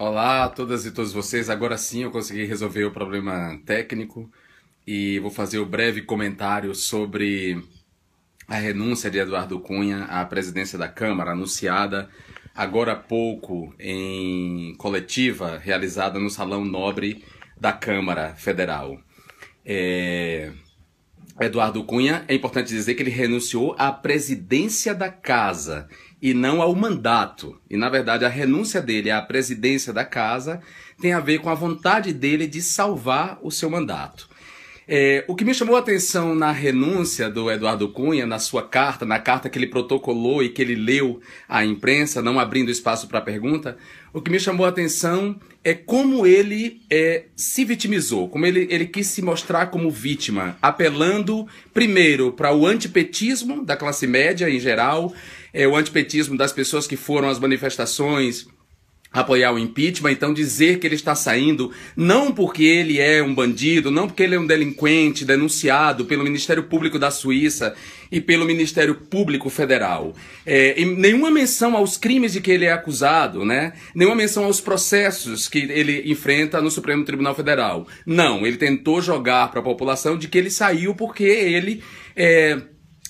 Olá a todas e todos vocês. Agora sim eu consegui resolver o problema técnico e vou fazer o um breve comentário sobre a renúncia de Eduardo Cunha à presidência da Câmara, anunciada agora há pouco em coletiva realizada no Salão Nobre da Câmara Federal. É... Eduardo Cunha, é importante dizer que ele renunciou à presidência da casa e não ao mandato. E, na verdade, a renúncia dele à presidência da casa tem a ver com a vontade dele de salvar o seu mandato. É, o que me chamou a atenção na renúncia do Eduardo Cunha, na sua carta, na carta que ele protocolou e que ele leu à imprensa, não abrindo espaço para pergunta, o que me chamou a atenção é como ele é, se vitimizou, como ele, ele quis se mostrar como vítima, apelando primeiro para o antipetismo da classe média em geral, é, o antipetismo das pessoas que foram às manifestações apoiar o impeachment, então dizer que ele está saindo não porque ele é um bandido, não porque ele é um delinquente denunciado pelo Ministério Público da Suíça e pelo Ministério Público Federal. É, nenhuma menção aos crimes de que ele é acusado, né? Nenhuma menção aos processos que ele enfrenta no Supremo Tribunal Federal. Não, ele tentou jogar para a população de que ele saiu porque ele é,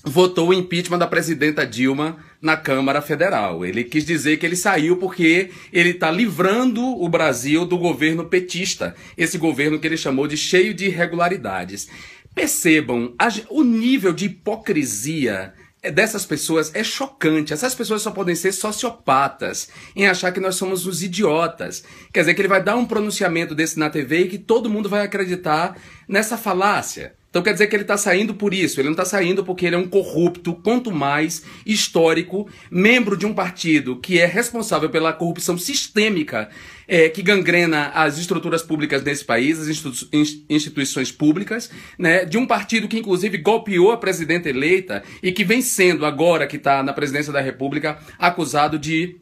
votou o impeachment da presidenta Dilma na Câmara Federal. Ele quis dizer que ele saiu porque ele está livrando o Brasil do governo petista, esse governo que ele chamou de cheio de irregularidades. Percebam, o nível de hipocrisia eh, dessas pessoas é chocante. Essas pessoas só podem ser sociopatas em achar que nós somos os idiotas. Quer dizer, que ele vai dar um pronunciamento desse na TV e que todo mundo vai acreditar nessa falácia. Então quer dizer que ele está saindo por isso, ele não está saindo porque ele é um corrupto, quanto mais histórico, membro de um partido que é responsável pela corrupção sistêmica é, que gangrena as estruturas públicas desse país, as institu instituições públicas, né, de um partido que inclusive golpeou a presidenta eleita e que vem sendo agora que está na presidência da República acusado de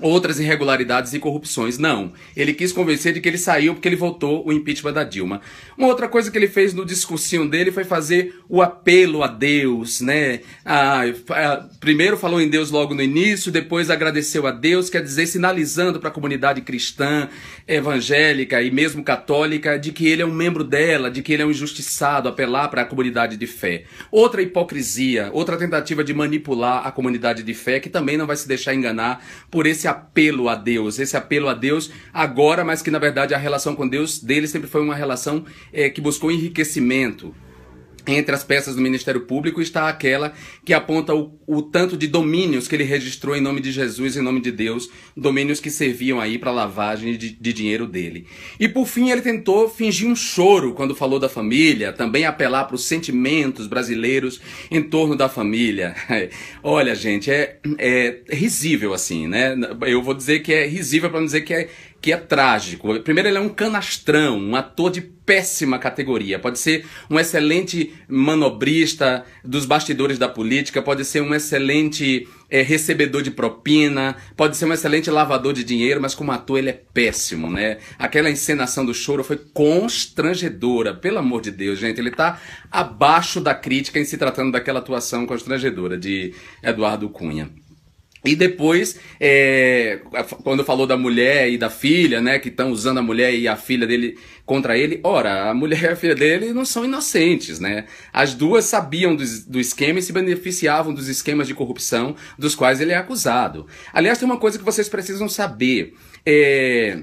outras irregularidades e corrupções. Não. Ele quis convencer de que ele saiu porque ele votou o impeachment da Dilma. Uma outra coisa que ele fez no discursinho dele foi fazer o apelo a Deus, né? Ah, ah, primeiro falou em Deus logo no início, depois agradeceu a Deus, quer dizer, sinalizando para a comunidade cristã, evangélica e mesmo católica, de que ele é um membro dela, de que ele é um injustiçado, apelar para a comunidade de fé. Outra hipocrisia, outra tentativa de manipular a comunidade de fé, que também não vai se deixar enganar por esse apelo a Deus, esse apelo a Deus agora, mas que na verdade a relação com Deus dele sempre foi uma relação é, que buscou enriquecimento, entre as peças do Ministério Público está aquela que aponta o, o, tanto de domínios que ele registrou em nome de Jesus, em nome de Deus, domínios que serviam aí para lavagem de, de dinheiro dele. E por fim, ele tentou fingir um choro quando falou da família, também apelar para os sentimentos brasileiros em torno da família. Olha, gente, é, é risível assim, né? Eu vou dizer que é risível para não dizer que é que é trágico. Primeiro, ele é um canastrão, um ator de péssima categoria. Pode ser um excelente manobrista dos bastidores da política, pode ser um excelente é, recebedor de propina, pode ser um excelente lavador de dinheiro, mas como ator ele é péssimo, né? Aquela encenação do choro foi constrangedora, pelo amor de Deus, gente. Ele tá abaixo da crítica em se tratando daquela atuação constrangedora de Eduardo Cunha. E depois, é, quando falou da mulher e da filha, né, que estão usando a mulher e a filha dele contra ele, ora, a mulher e a filha dele não são inocentes, né? As duas sabiam do, do esquema e se beneficiavam dos esquemas de corrupção dos quais ele é acusado. Aliás, tem uma coisa que vocês precisam saber. É,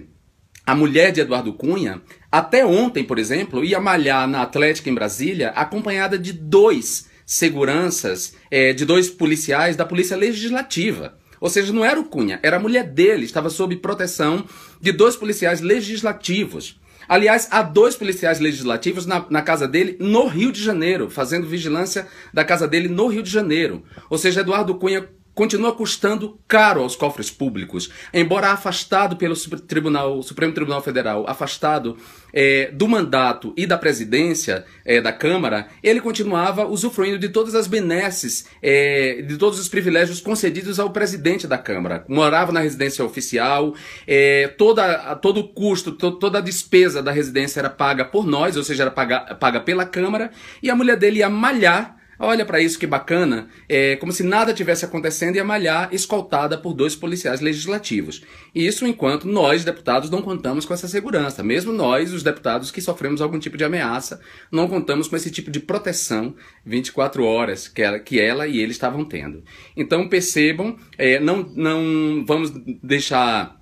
a mulher de Eduardo Cunha, até ontem, por exemplo, ia malhar na Atlética em Brasília acompanhada de dois seguranças é, de dois policiais da Polícia Legislativa. Ou seja, não era o Cunha, era a mulher dele, estava sob proteção de dois policiais legislativos. Aliás, há dois policiais legislativos na, na, casa dele no Rio de Janeiro, fazendo vigilância da casa dele no Rio de Janeiro. Ou seja, Eduardo Cunha continua custando caro aos cofres públicos, embora afastado pelo Tribunal, Supremo Tribunal Federal, afastado é, do mandato e da presidência é, da Câmara, ele continuava usufruindo de todas as benesses, é, de todos os privilégios concedidos ao presidente da Câmara. Morava na residência oficial, é, toda, todo o custo, to, toda a despesa da residência era paga por nós, ou seja, era paga, paga pela Câmara, e a mulher dele ia malhar Olha para isso que bacana, é como se nada tivesse acontecendo e a Malhar escoltada por dois policiais legislativos. Isso enquanto nós, deputados, não contamos com essa segurança. Mesmo nós, os deputados que sofremos algum tipo de ameaça, não contamos com esse tipo de proteção 24 horas que ela, que ela e ele estavam tendo. Então percebam, é, não, não vamos deixar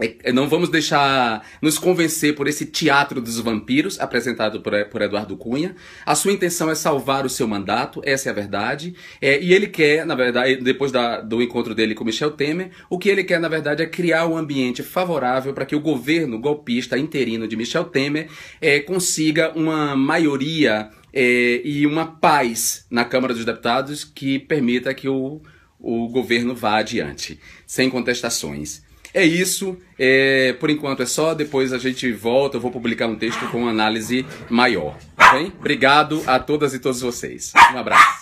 é, é, não vamos deixar nos convencer por esse teatro dos vampiros apresentado por, por Eduardo Cunha. A sua intenção é salvar o seu mandato, essa é a verdade. É, e ele quer, na verdade, depois da, do encontro dele com Michel Temer, o que ele quer, na verdade, é criar um ambiente favorável para que o governo golpista interino de Michel Temer é, consiga uma maioria é, e uma paz na Câmara dos Deputados que permita que o, o governo vá adiante, sem contestações. É isso. É, por enquanto é só. Depois a gente volta. Eu vou publicar um texto com análise maior. Tá bem? Obrigado a todas e todos vocês. Um abraço.